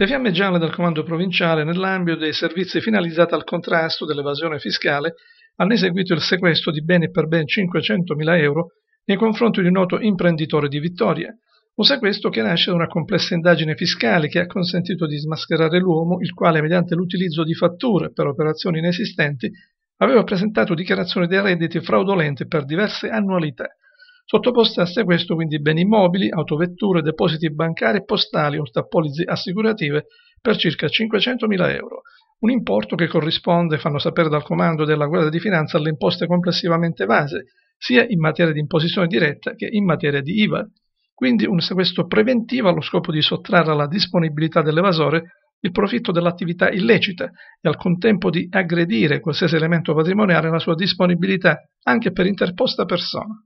Le fiamme gialle del comando provinciale nell'ambito dei servizi finalizzati al contrasto dell'evasione fiscale hanno eseguito il sequestro di beni per ben 500.000 euro nei confronti di un noto imprenditore di Vittoria, un sequestro che nasce da una complessa indagine fiscale che ha consentito di smascherare l'uomo, il quale, mediante l'utilizzo di fatture per operazioni inesistenti, aveva presentato dichiarazioni dei redditi fraudolente per diverse annualità. Sottoposte a sequestro quindi beni immobili, autovetture, depositi bancari e postali, oltre a polizze assicurative per circa 500.000 euro, un importo che corrisponde, fanno sapere dal comando della Guardia di Finanza, alle imposte complessivamente evase, sia in materia di imposizione diretta che in materia di IVA. Quindi un sequestro preventivo allo scopo di sottrarre alla disponibilità dell'evasore il profitto dell'attività illecita e al contempo di aggredire qualsiasi elemento patrimoniale alla sua disponibilità anche per interposta persona.